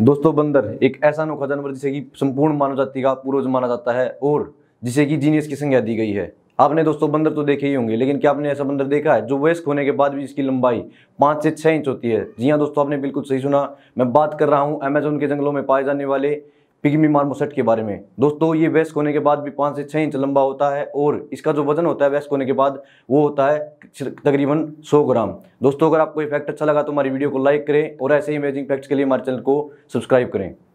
दोस्तों बंदर एक ऐसा अनोखा जानवर जिसे कि संपूर्ण मानव जाति का पूर्वज माना जाता है और जिसे कि जीनियस की संज्ञा दी गई है आपने दोस्तों बंदर तो देखे ही होंगे लेकिन क्या आपने ऐसा बंदर देखा है जो वयस्क होने के बाद भी इसकी लंबाई पाँच से छः इंच होती है जी हाँ दोस्तों आपने बिल्कुल सही सुना मैं बात कर रहा हूँ अमेजोन के जंगलों में पाए जाने वाले पिगमी मार्मोसेट के बारे में दोस्तों ये वयस्क होने के बाद भी पाँच से छः इंच लंबा होता है और इसका जो वजन होता है वयस्क होने के बाद वो होता है तकरीबन 100 ग्राम दोस्तों अगर आपको ये फैक्ट अच्छा लगा तो हमारी वीडियो को लाइक करें और ऐसे ही अमेजिंग फैक्ट्स के लिए हमारे चैनल को सब्सक्राइब करें